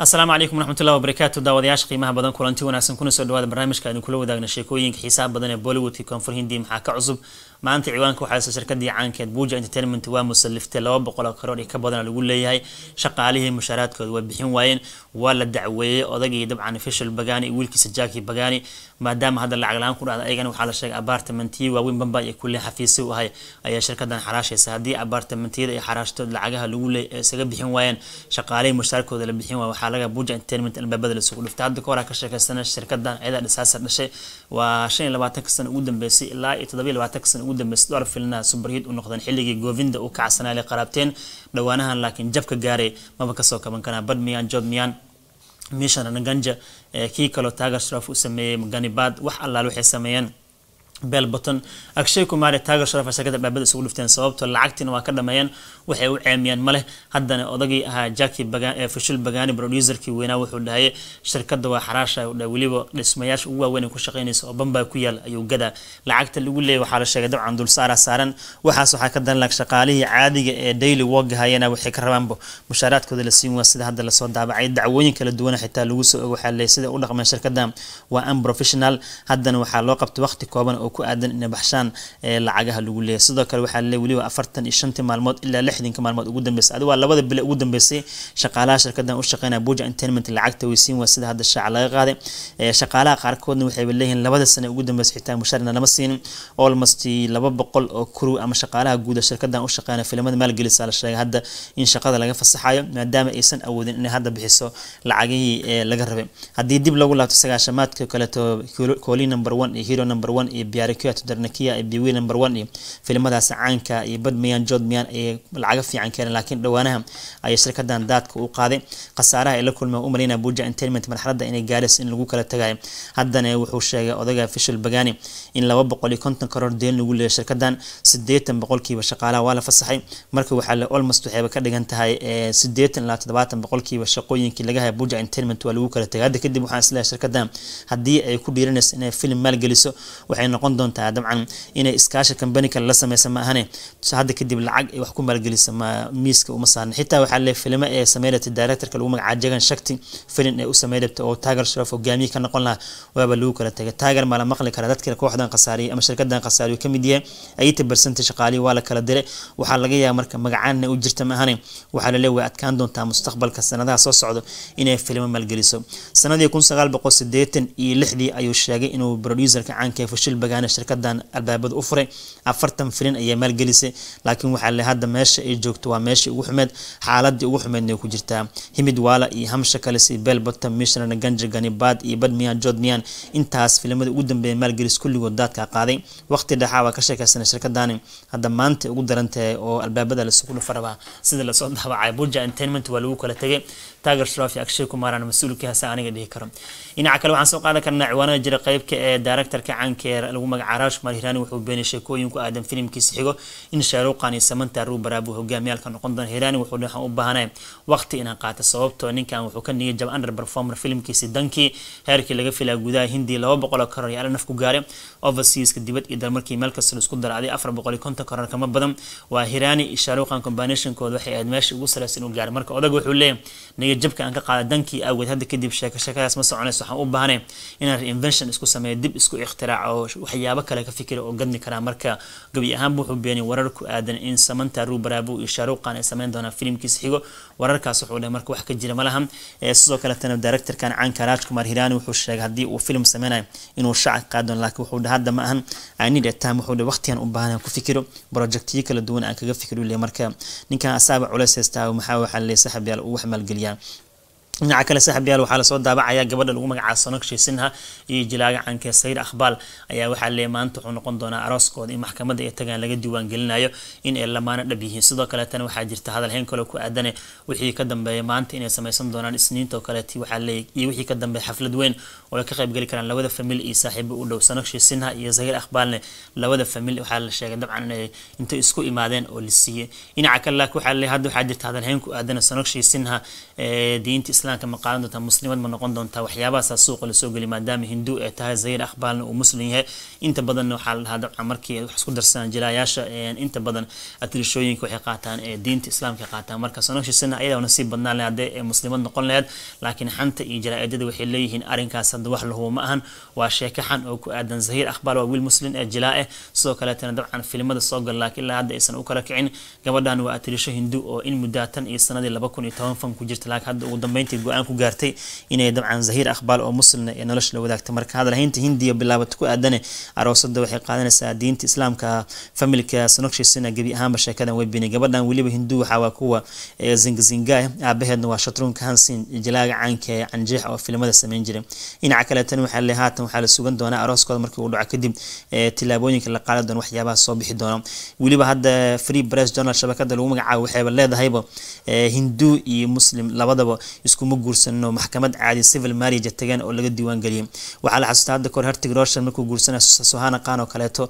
asalaamu calaykum waraxmat wabarakaatu daawadayaasha qiimaha badan kulanti wanaagsan kuna soo dhawaada barnaamijka aynu kula wadaagna sheekooyinka xiisaha badan ee bollywoodka koonfur hindi maxaa ka cusub maanta ciwaanka waxaa heysa shirkadii caankeed buuja entertainment waa musaliftay laba boqol oo karoor iyo ka badana lagu leeyahay shaqaalihii mushaaraadkooda waa bixin waayeen waa la dacweeyey odagii dabcan ofishal bagaani iyo wiilkiisa jaki bagaani maadaama hadda lacag la-aan ku dhacda ayagana waxaa la sheegay abartamentiyii waaweyn bamba iyo kulli xafiisi u ahay ayaa shirkadan xaraashaysa haddii abartamentiyada iyo xaraashtood lacagaha lagu isaga bixin waayeen shaqaalihii mushaaraadkooda la bixin waaya waxaa laga buja entertainment albaabada laisugu isugu dhiftay hadda ka hor ka sheekaysana shirkadan ciidaa dhisaasar dhashay waa shan iyo labaatanka sana ugu dambeysay ilaa iyo toddoba iyo labaatanka sano ugu dambeysay dhowr filinaha superhit u noqdeen xilligii goovinda u kacsanaale qaraabteen dhowaanahan laakiin jabka gaaray maba kasoo kaban karaa bad miyaan joob miyaan mishan naganja kii kaloo taagar sharaaf u sameeyey maganibad wax allaal waxay sameeyeen belbaton akshay kumaare taageer sharaf asagada baabada isugu dhifteen sababto ah lacagtiina waa ka dhameeyeen waxay u ceemiyeen maleh haddana odagii ahaa jaki fashil bagaani roducerkii weynaa wuxuu dhahay shirkada waa xaraasha weliba dhismayaasha ugu waaweyn ku shaqaynaysa oo bamba ku yaal ayuu gadaa lacagta lagu leeyay waxaa la sheegay dabcan dulsaara saaran waxaas waxaa ka danlag shaqaalihii caadiga ee daily wogahayana waxay ka rabaanba mushaaraadkooda la siin waa sida hadda lasoo daabacay dacwooyin kala duwana xitaa lagu soo ogo waxaa le sida u dhaqmeen shirkadan waa unprofessional haddana waxaa loo qabtay waqti kooban oo oo ku aadan inay baxshaan lacagaha lagu leeyahay sidoo kale waxaa le weliba afartan iyo shantii maalmood ilaa lixdanka maalmood ugu dambeysay adi waa labada bile ugu dambeysay shaqaalaha shirkadan u shaqeynaya buja entertainment lacagta weysiin waa sida hadda shaaca laga qaaday shaqaalaha qaarkoodna waxayba leeyihiin labada sane ugu dambeysay xitaa mushaarna lama siinin almost laba boqol oo crew ama shaqaalaha guuda shirkadan u shaqeynaya filimada maalgelisa la sheegay hadda in shaqada laga fasaxayo maadaama aysan awoodin inay hadda bixiso lacagihii laga rabay haddii dib lagu laabto sagaashamaadka kaleeto kooli number one iyo hero number one iyo ciyaarikooya todarnakiya ee number one filimadaas caanka iyo badmayan jodmian ayay lacaga fiican keeneen laakiin dhowaanaha ayay shirkadan daadka u qaaday khasaaraha ay la kulma u buja enterment marxaladda inay gaaris in lagu kala tagayo haddana wuxuu sheegay odaga fishil bagani in laba boqol iyo konton karoor deen lagu leeya shirkadan siddeetan boqolkiiba shaqaalaha waa la fasaxay marka waxaa le olmost waxayba ka dhigan tahay siddeetan ilaa toddobaatan boqolkiiba shaqooyinkii laga haya buja enterment waa lagu kala tagay hadda kadib waxaan isleeyahay shirkadan haddii ay ku dhiiranayso inay filim maalgeliso waxay noqon noqon doontaa dabcan inay iskaashi kambanikan la sameysa ma ahane hadda kadib lacag ay wax ku maalgelisa miiska uma saarna xitaa waxaa le filmo ee sameynata directorka lagu magacaab jagan shakti filin ee u samey oo taagar sharaf hogaamiye ka noqon lahaa waaba lagu kala tegay taagar maala maqli kara dadkii kooxdan khasaariya ama shirkadan khasaariyo kamid yahay ayta barsanta shaqaaliya waa la kala diray waxaa laga yaaba marka magacaanna u jirta ma ahane waxaa lale way adkaan doontaa mustaqbalka sanadaha soo socdo inay filmo maalgeliso sanadii kun sagaal boqol sideetan iyo lixdii ayuu sheegay inuu producerka caanka fashilba ogaana shirkadan albaabada u furay afartan filin ayaa maalgelisay laakiin waxaa le hadda meesha ay joogto waa meeshii ugu xumeed xaaladii ugu xumeedna ku jirtaa himidwaala iyo hamsha kale si belbota mishnarna ganjigani baad iyo badmiyan jodmiyan intaas filimada ugu dambeeya maalgelis kulligood daadka qaaday waqti dhaxaa waa ka sheekaysana shirkadani hadda maanta ugu darantahay oo albaabada laysugu dhufa sida lasoo daabacay buja entertainment waa lagu kala tegay taager shrafi akshay kumaarana mas-uulkiiasa aniga dhihi karo dhinaca kale waxaan soo qaadan karnaa ciwaanada jira qeybka ee directorka caankeer lagu magacaa raash kumar hiraani wuxuu beenay sheekooyin ku aadan filimkiisa xigo in shaaruuqani samanta ruubaraabu hogaamiyaalka noqon doona hiraani wuxuu waxaan u baahnay waqti inaan qaato sababtoo ah ninkan wuxuu ka niyay jab under performer filimkiisi dankii heerkii laga filaa gudaha hindi laba boqol oo koror yaala naf ku gaaray overseaska dibad iyo dalmarkii meel kasta isku daracday afar boqol iyo konton koror kama badan waa hiraani shaaruuqan combinationkooda waxay ahayd meesha ugu saraysa inuu gaaray marka odag wuxuu leeyahay niga aan ka qaada dankii awgeed hadda kadib sheeko sheekadaas ma soconayso waxaan u baahnay inaan reinvention isku sameeyo dib isku ikhtiraacoo waxyaabo kale ka fikira oo gadmi karaa marka gabi ahaan buu wuxuu beenay warar ku aadan in samanta rubaraabu iyo shaaruqan ay samayn doonaan filimkiisa xigo wararkaas wuxuu dhahay marka wax ka jira malaha sidoo kaletana directorkan caanka raaj kumar hiraani wuxuu sheegay haddii uu filim sameynayo inuu shacab qaadon laakiin wuxuu dhahay hadda ma ahan anid atam wuxuu dhahay waqtigan u baahan ku fikiro projectiyo kala duwan aan kaga fikiro le marka ninkan asaaba culays haystaa maxaa waxaa le saxib uu wax maalgeliyaa dhinaca kale saaxiibayaal waxaa lasoo daabacaya gabadha lagu magacaa sanogshe sinha iyo jilaaga canke sayid akhbaal ayaa waxaa leeyahy maanta wuxuu noqon doonaa arooskooda in maxkamadda ay tagaan laga diiwaangelinayo in ay lamaana dhab yihiin sidoo kaleetana waxaa jirta hadal kaleo ku aadane wixii ka dambeeya maanta inay samaysan doonaan isniinta oo kaleet waxaa leeyahy iyo wixii ka dambeeya xaflad weyn oo ay ka qaybgeli karaan labada famil iyo saaxiibo u dhow sanogshe sinha iyo sayid akhbaalne labada famil waxaa la sheegay dabcan inay intay isku imaadeen oo la siiyey dhinaca kale laakiin waxaa leeyahy hadda waxaa jirta hadal ku aadane sanogshe sinha diinta islam islaamka ma qaadan doontaa musliman ma noqon doontaa waxyaabahaasaa suuqa lasoo geli maadaama hinduu ay tahay zayr aqbaalna uu muslim yahay inta badanna waxaa la dhahaa dabcan markii wax isku darsadaan jilaayaasha inta badan atrishooyinka waxay qaataan ee diinta islaamka qaataan marka sonoshisina ayadaa nasii badnaan lahayd hadday muslimad noqon lahayd laakiin xanta iyo jilaa waxay leeyihiin arrinkaas hadda wax lahubo ma ahan waa sheeka oo ku aadan zahir aqbaal waa wiil muslim ee jilaa eh. sidoo kaleetana dabcan filimada soo gal laakiin ilaa hadda aysan u kala kicin gabadhan waa atrisho hindu oo in muddaatan iyo sanadii laba kun iyo toban fan ku jirta laakiin hadda ugu dambeyntii go-aan ku gaartay inay dabcan zahiir aqbaal oo muslina ee nolosha la wadaagta marka hadalhaynta hindiya bilaabata ku aadane aroosada waxay qaadanaysaa diinta islaamka familka sonogshisina gebi ahaanba sheekadan webine gabadhan weliba hindu waxaa waa kuwa zingazingaah eh. aabaheedna waa shatrunka hansin jalaaga caanka ee canjeex oo filimada sameyn jiray dhinaca kale waxaa le haatan waxaa la sugan doonaa arooskooda markii uu dhaco kadib tilaabooyinka la qaada doona waxyaabaha soo bixi doona weliba hadda free press journal shabakada lagu magacaabo waxayba leedahayba hindu iyo muslim labadaba isku iskuma guursano maxkamad caadi civil marriage tagan oo laga diiwaangeliyay waxaa la xasuustaa hadda kahor hertig rooshan markuu guursanay sohana qaan oo kaleeto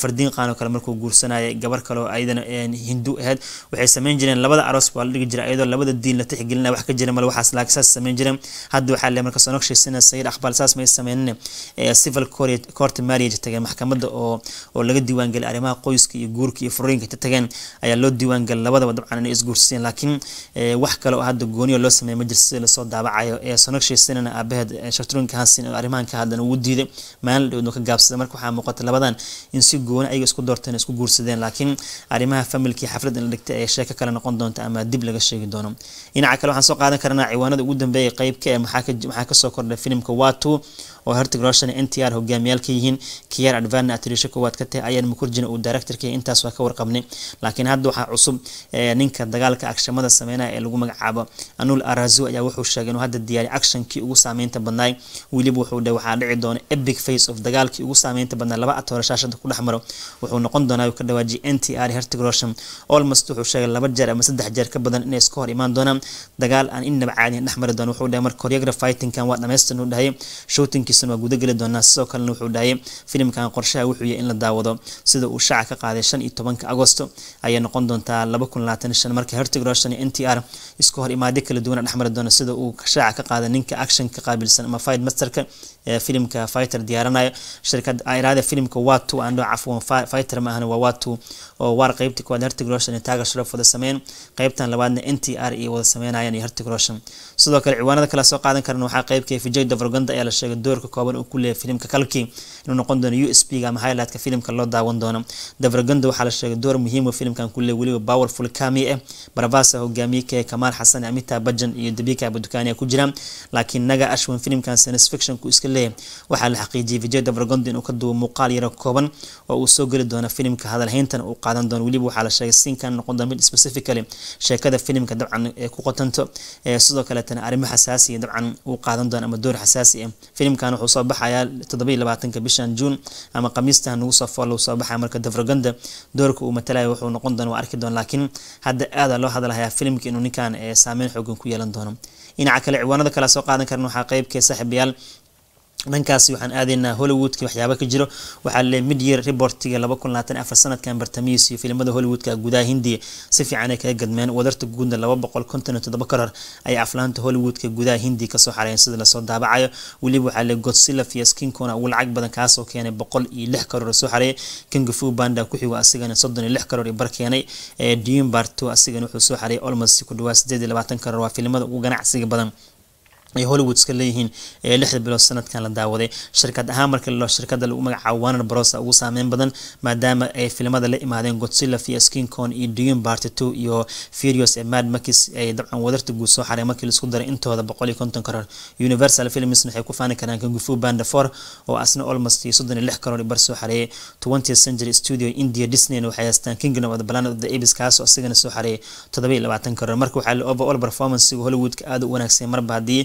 fardiin qaan oo kale markuu guursanayay gabar kale oo ayadana hindu ahayd waxay sameyn jireen labada aroos baa la dhigi jira iyadoo labada diin la tixgelinaya wax ka jira male waxaas laag saas sameyn jireen hadda waxaa le marka sonogshaysina sayid aqbal saas may sameynin civil court marriage tagan maxkamadda oo oo laga diiwaangeliyay arrimaha qoyska iyo guurka iyo furooyinka ta tagan ayaa loo diiwaangeliyay labadaba dabcan inay isguursaseen laakiin wax kale oo hadda gooniyo loo sameeya ma jirsa si lasoo daabacayo ee sonogshiisinana aabaheed shartroonka hansin oo arrimahan ka hadlan ugu diiday maalin ka gaabsaday marka waxaa muuqata labadan in si gooni ayaga isku doorteen isku guursadeen laakiin arrimaha familkii xaflad la dhigtay ee sheeko kale noqon doonta ama dib laga sheegi doono dhinaca kale waxaan soo qaadan karanaa ciwaanada ugu dambeeya qeybka ee maxaa kasoo kordhay filimka watu oo hertig roshan n t r hogaamiyaal ka yihiin kiyar advana atiriisho koowaad ka tahay ayaan mukurjina uu directorka intaas waa ka warqabnay laakiin hadda waxaa cusub ninka dagaalka agshamada sameynaya ee lagu magacaabo anul arazu ayaa wuxuu sheegay inuu hadda diyaari actionkii ugu saameynta badnaay weliba wuxuu dhe waxaa dhici doona ebic face of dagaalkii ugu saameynta badnaa laba atoore shaashanta ku dhex maro wuxuu noqon doonaa ka dhawaajiyay n t r hertig roshan olmost wuxuu sheegay laba jeer ama saddex jeer ka badan inay iska hor imaan doonaan dagaal aan innaba caadiin dhex mari doona wuxuu dhahay marka horyagra fightingkan waa dhamaystirn uu dhahayay shootinkiisana waa gudageli doonaa sidoo kalena wuxuu dhahayay filimkan qorshaha wuxuu yahay in la daawado sida uu shaaca ka qaaday shan iyo tobanka agosto ayay noqon doontaa laba kun labaatan shan marka hertig roshan n t r iska hor imaadyo kala duwana dhexmari doona doono sida uu shaaca ka qaaday ninka actionka qaabilsan ama fight masterka ee filimka fighter diyaaranayo shirkada ah, iraada filimka watu aan dhoo cafwan fighter ma ahan waa watu oo waar qaybta koowaad hertig roshan iyo taagar sharaf wada sameyn qaybtan labaadna n t r iyo e wada sameynayaan iyo hertig roshan sidoo kale ciwaanada kale soo qaadan karan waxaa qaybka vijay ah davroganda ayaa la sheegay doorka kooban uu ku leeyahay filimka kalkii inuu noqon doono u s b ga ama highlightka filimka loo daawan doono davroganda waxaa la sheegay door muhiim ah filimkan ku leeyahay weliba powerful kami ah barabasa hogaamiye kee kamaal xasan amita bajan iyo debi ameerikaaba dukaaniya ku jira laakiin naga ashwan filimkan sanisfictionku iska leeyahay waxaa la xaqiijiyay vijay dabragondi inuu ka duwo muuqaal yaro kooban oo uu soo geli doono filimka hadalhayntan uu qaadan doono weliba waxaa la sheegay siinkan noqon doona mid specifically sheekada filimka dabcan ee ku qotanto sidoo kaleetana arrimo xasaasiya dabcan uu qaadan doono ama door xasaasi ah filimkan wuxuu soo baxayaa toddobiyo labaatanka bishan juun ama khamiistan nagu soo fool soo baxaya marka dabragonda doorka uu matalaya wuxuu noqon doona waa arki doona laakiin hadda aadaa loo hadalhayaa filimka inuu ninkan saameyn xoogan ku yeelan doono dhinaca kale ciwaanada kala soo qaadan karna waxaa qeybkee ah saaxiibayaal dhankaasi waxaan aadaynaa hollywoodki waxyaaba ka jiro waxaa le midyar rebortiga sanadkan bartamihiisiyo filimada hollywoodka gudaha hindiya si fiicanay kaga gadmeen wadarta guudna ka hor ayay aflaanta hollywoodka gudaha hindiya kasoo xareen sida lasoo daabacayo weliba waxaa le godsilla fiyaskinkona ugu lacag badan kaasoo keenay boqol iyo lix karoor soo xareeyay kangafu banda kuxigo asigana soddon iyo lix karoor bar keenay eh, duun asigana wuxuu soo xareeyay olmos ku dhawaad sideed iyo labaatan karoor waa filimada ugu ganacsiga badan ay hollywood iska leeyihiin lixda bilood sanadkan la daawaday shirkad ahaan marka lalo shirkada lagu magacaabo warner bros ugu saameyn badan maadaama ay filimada la imaadeen godzilla fiaskin con iyo dune party two iyo furious ee mad makis ay dabcan wadarta guud soo xareen markii laisku daray intooda boqol iyo konton karoor universal films waxay ku faani karaan kangufu banda four oo asna almost iyo soddon iyo lix karoor bar soo xareeyay twentieth century studio india disneyna waxay haystaan kingdom of the planet of the abis kaas oo isagana soo xareeyay toddoba iyo labaatan karoor marka waxaa la overall performance hollywoodka aada u wanaagsay marba haddii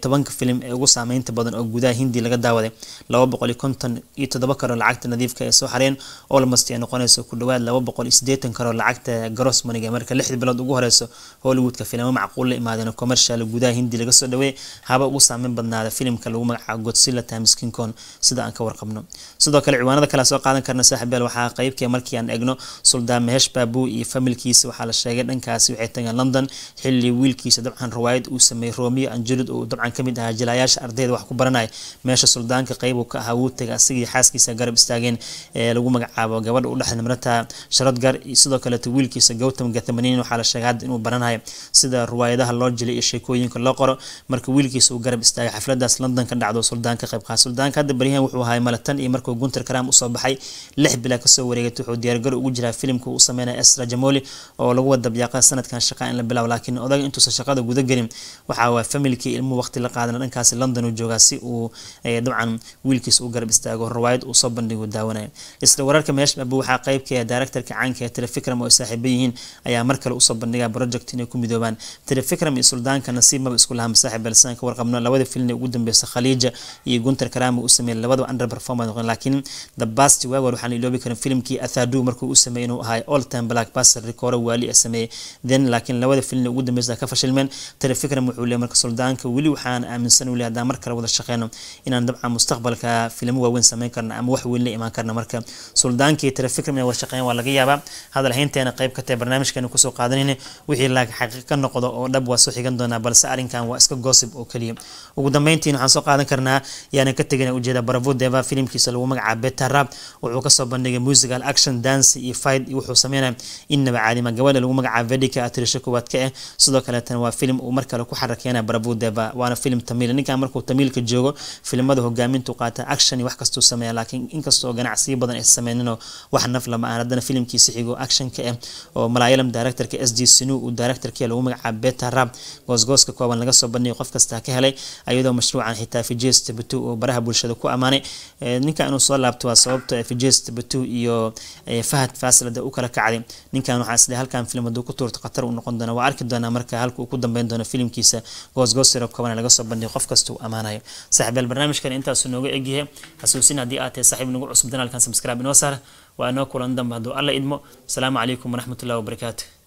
tobanka filim ee ugu saameynta badan oo gudaha hindi laga daawaday laba boqoli konton iyo toddoba karoo lacagta nadiifka ee soo xareen olmast ee noqoneyso ku dhawaad laba boqol sideetan karoo lacagta gross marka lixdii bilood ugu horeyso hollywoodka filimo macquul la imaadeen commercial gudaha hindi laga soo dhaweeyay haba ugu saameyn badnaada filimka lagu magacaabo godsilla times kincon sida aan ka warqabno sidoo kale ciwaanada kale soo qaadan karna saaxiib waxaa qeybkii markii aan egno suldaan mehesh baabuu iyo familkiisa waxaa la sheegay dhankaasi waxay tageen london xilli wiilkiisa dabcan riwaayad uu sameeyey romeo anjulid maxamed uu dabcan kamid ahaa jilaayaasha ardayda wax ku baranaya meesha suldaanka qeybu ka ahaa wuu tega asigii xaaskiisa garab istaageen ee lagu magacaabo gabadha u dhexda nimrata sharadgar sidoo kaleeta wiilkiisa gowtam gatamaniin waxaa la sheegay hadda inuu baranayo sida riwaayadaha loo jilay iyo sheekooyinka loo qoro marka wiilkiisa uu garab istaagay xafladaas london ka dhacdo suldaanka qayb qaad suldaanka hadda baryahan wuxuu ahay malatan iyo markuu gunter karaam usoo baxay lix bilaa kasoo wareegatay wuxuu diyaargaro ugu jiraa filimka uu sameynaya esra jamoli oo lagu wada dabyaaqada sanadkan shaqa in la bilaabo laakiin odaga intuusan shaqada guda gelin waxaa waa familkii markii ilmuhu waqti la qaadana dhankaasi london uu joogaa si uu eh, dabcan wiilkiis u garab istaago riwaayad uu soo bandhigo daawanaya isla wararka meeshab waxaa qeybkee directorka caanka ee telefikram oo ay saaxiiban yihiin ayaa mar kale usoo bandhigaa project inay ku midoobaan telefikram iyo suldaanka nasiibmaba isku lahaa masaaxib balsan ka warqabno labada filin ee ugu dambeysa khaliija iyo gunter karaama u sameeyay labada under performance laakiin the bast waagor waxaan iloobi karin filimkii athadu markuu u sameeyay inuu ahaa all time black passer rekooro waali ee sameeyay then laakiin labada filin ee ugu dambeysa ka fashilmeen telefikram wuxuu leeyahay marka suldaanka dabcanka weli waxaan aaminsan weli haddaan mar kale wada shaqeyno inaan dabcan mustaqbalka filmo waaweyn sameyn karna ama wax weyn la imaan karna marka suldaankii trafikram inaan wada shaqeyn waa laga yaabaa hadal haynteena qayb ka tahay kusoo qaadanayna wixii laakiin xaqiiq ka noqdo oo dhab waa soo xigan doonaa balse arrinkan waa iska goosib oo keliya ugu dambeyntiin waxaan soo qaadan karnaa yaanan ka tegina ujeeda baravo deva filimkiisa lagu magacaabo betarab wuxuu kasoo bandhigay musical action dance iyo fight wuxuu sameynaya innaba caadima gabadha lagu magacaabo vedika atrisha koowaad ka ah eh. sidoo kaleetana waa filim uu mar kale ku xarakeena baravo deva forever waana film tamiil ninkan markuu tamiilka joogo filimada hogaamintu qaata action wax kastuu sameeya laakiin inkastoo ganacsiyo badan ay sameynino wax naf aan haddana filimkiisa xigo actionka eh oo malayalam directorka s d sinu uu directorkiia lagu magacaaba beta rab goosgooska kooban laga soo bandhigay qof kastaa ka helay iyadoo mashruucan xitaa fijes tabatu oo baraha bulshada ku ammaanay eh, ninkan inuu soo laabto waa sababta eh, fijes tabatu iyo eh, fahad faasilada u kala kacday ninkan waxaa isle halkan film hadduu ku tuurto khatar u noqon doona waa arki doonaa marka halka ku dambeyn doono filimkiisa goosgoos laga soo bandhigo qof kasta uu ammaanayo saaxiibayaal barnaamijkan intaasu nooga egyahay xasuusin haddii aad tahay saaxiib nagu cusub danaalkan subscribe inoo saar waa inoo kulan dambe hadduu alla idmo asalaamu calaykum waraxmatullahi wabarakaatu